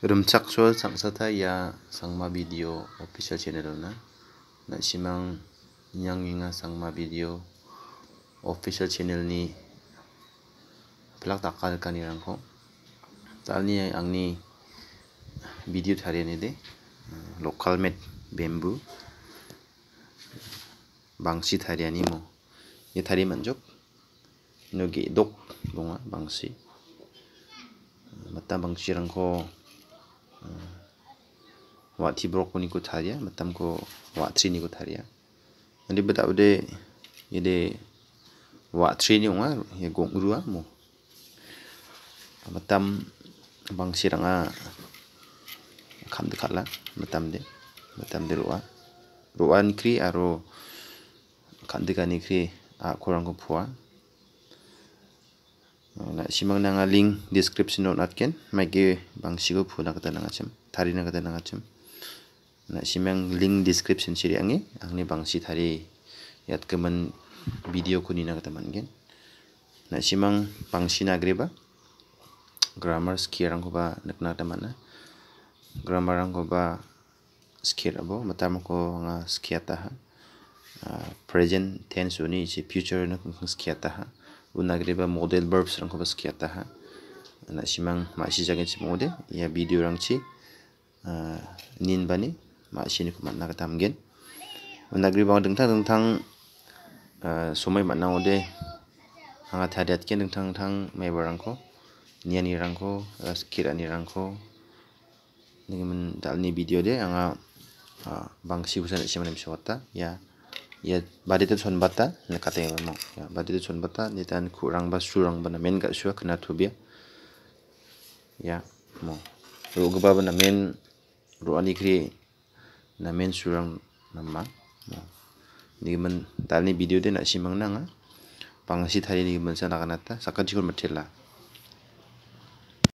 Rumchakchol Changsatha ya Sangma Video Official Channel na na simang Nyangwinga Sangma Video Official Channel ni plak takal kanirang ko tani angni video thariani de local made bamboo bangsi thariani mo 이 다리 만족 여기 녹 뭔가 방시 맞다 방시랑 거 Hmm. Wah, ti brok ni ku thariya Betam ko wah, tri ni ku thariya ndi beta ude ide wah, tri ni orang lah, ye ya gong ru amu lah Betam bang sirang a ah, kham de khala matam de betam de ruwa ruwan kri aro khandika kani kri ah korang ko puah na simang na nga link description note natin may ge bang sigo po na kata nga chum thari na kata nga chum na simang link description siri ang ang ni bang si thari yat kaman video ko ni na kata mangin na simang pang sinagre ba grammar skier ang ko ba nak na kata man na grammar ang ko ba skier abo matama ko nga skier ta ha ah, present tense ni si future na kung skier ta ha unagreba model verbs rang kobas kya taha na simang ma si jage si mode ya video rang chi ha, nin bani ma si ni kuma nagata mgen unagreba dang thang dang thang ha, sumai ma naude hanga thadiat ken dang thang thang me barang ko niani rang ko skira ni rang ko ha, ni men dalni video de anga bang si busan si manem shota ya yeah ya badi te chon bata ne kate ba mo ya badi te chon bata ni tan khu rang ba su rang ba na men ga ya mo Ru ga ba main, na men ro ani kri na men su rang na ya. ni men tal ni video de nak simang nang? nga ah. pang si thari ni men sa na kana ta sakat jikor mathela